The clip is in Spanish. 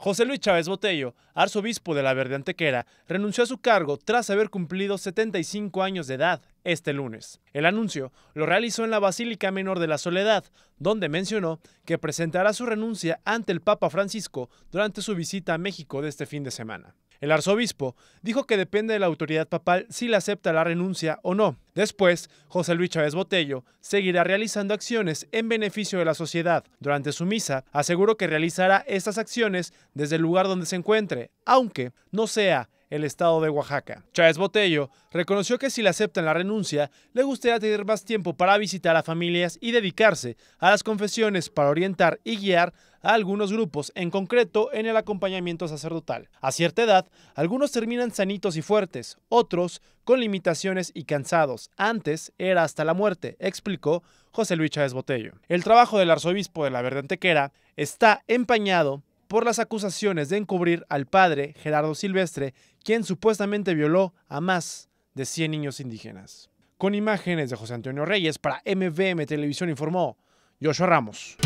José Luis Chávez Botello arzobispo de la Verde Antequera, renunció a su cargo tras haber cumplido 75 años de edad este lunes. El anuncio lo realizó en la Basílica Menor de la Soledad, donde mencionó que presentará su renuncia ante el Papa Francisco durante su visita a México de este fin de semana. El arzobispo dijo que depende de la autoridad papal si le acepta la renuncia o no. Después, José Luis Chávez Botello seguirá realizando acciones en beneficio de la sociedad. Durante su misa, aseguró que realizará estas acciones desde el lugar donde se encuentre aunque no sea el estado de Oaxaca. Chávez Botello reconoció que si le aceptan la renuncia, le gustaría tener más tiempo para visitar a familias y dedicarse a las confesiones para orientar y guiar a algunos grupos, en concreto en el acompañamiento sacerdotal. A cierta edad, algunos terminan sanitos y fuertes, otros con limitaciones y cansados. Antes era hasta la muerte, explicó José Luis Chávez Botello. El trabajo del arzobispo de la Verde Antequera está empañado por las acusaciones de encubrir al padre Gerardo Silvestre, quien supuestamente violó a más de 100 niños indígenas. Con imágenes de José Antonio Reyes para MVM Televisión informó Joshua Ramos.